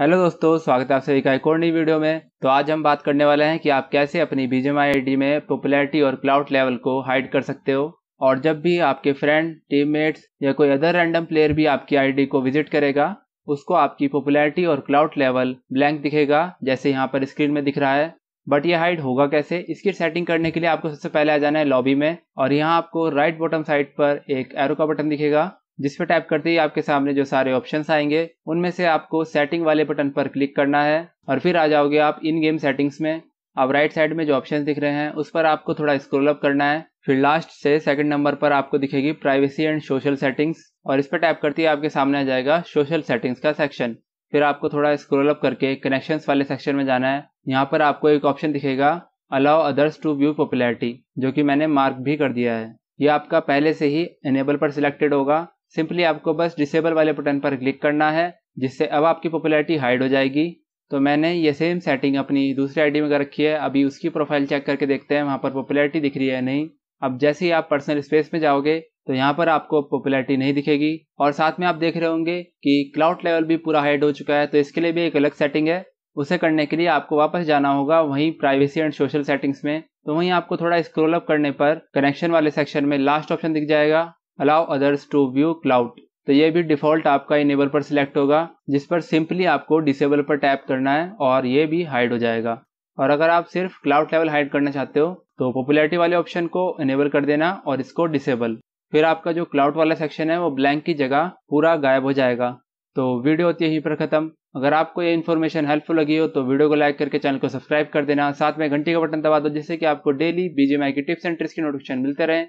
hello दोस्तों स्वागत है आप सभी का एक और नई वीडियो में तो आज हम बात करने वाले हैं कि आप कैसे अपनी बीजेम आई में पॉपुलैरिटी और क्लाउड लेवल को हाइड कर सकते हो और जब भी आपके फ्रेंड टीममेट्स या कोई अदर रैंडम प्लेयर भी आपकी आईडी को विजिट करेगा उसको आपकी पॉपुलैरिटी और क्लाउड लेवल ब्लैंक दिखेगा जैसे यहाँ पर स्क्रीन में दिख रहा है बट ये हाइड होगा कैसे इसकी सेटिंग करने के लिए आपको सबसे पहले आ जाना है लॉबी में और यहाँ आपको राइट बॉटम साइड पर एक एरो का बटन दिखेगा जिस पर टाइप करते ही आपके सामने जो सारे ऑप्शन आएंगे उनमें से आपको सेटिंग वाले बटन पर क्लिक करना है और फिर आ जाओगे आप इन गेम सेटिंग्स में अब राइट साइड में जो ऑप्शन दिख रहे हैं उस पर आपको थोड़ा स्क्रोल अप करना है फिर लास्ट से सेकंड नंबर पर आपको दिखेगी प्राइवेसी एंड सोशल सेटिंग्स और इस पर टाइप करते ही आपके सामने आ जाएगा सोशल सेटिंग्स का सेक्शन फिर आपको थोड़ा स्क्रोल अप करके कनेक्शंस वाले सेक्शन में जाना है यहाँ पर आपको एक ऑप्शन दिखेगा allow others to view popularity जो कि मैंने मार्क भी कर दिया है ये आपका पहले से ही एनेबल पर सिलेक्टेड होगा सिंपली आपको बस डिसेबल वाले बटन पर क्लिक करना है जिससे अब आपकी पॉपुलैरिटी हाइड हो जाएगी तो मैंने ये सेम सेटिंग अपनी दूसरी आईडी में कर रखी है अभी उसकी प्रोफाइल चेक करके देखते हैं वहाँ पर पॉपुलैरिटी दिख रही है नहीं अब जैसे ही आप पर्सनल स्पेस में जाओगे तो यहाँ पर आपको पॉपुलैरिटी नहीं दिखेगी और साथ में आप देख रहे होंगे कि क्लाउड लेवल भी पूरा हाइड हो चुका है तो इसके लिए भी एक अलग सेटिंग है उसे करने के लिए आपको वापस जाना होगा वहीं प्राइवेसी एंड सोशल सेटिंग्स में तो वहीं आपको थोड़ा स्क्रोल अप करने पर कनेक्शन वाले सेक्शन में लास्ट ऑप्शन दिख जाएगा allow others to view cloud तो ये भी डिफॉल्ट आपका इनेबल पर सिलेक्ट होगा जिस पर सिंपली आपको डिसेबल पर टैप करना है और ये भी हाइड हो जाएगा और अगर आप सिर्फ क्लाउड लेवल हाइड करना चाहते हो तो पॉपुलैरिटी वाले ऑप्शन को इनेबल कर देना और इसको डिसेबल फिर आपका जो क्लाउड वाला सेक्शन है वो ब्लैंक की जगह पूरा गायब हो जाएगा तो वीडियो होती है यहीं पर ख़त्म अगर आपको ये इन्फॉर्मेशन हेल्पफुल लगी हो तो वीडियो को लाइक करके चैनल को सब्सक्राइब कर देना साथ में घंटी का बटन दबा दो जिससे कि आपको डेली बीजीएमआई की टिप्स एंड ट्रिक्स की नोटिफिकेशन मिलते रहें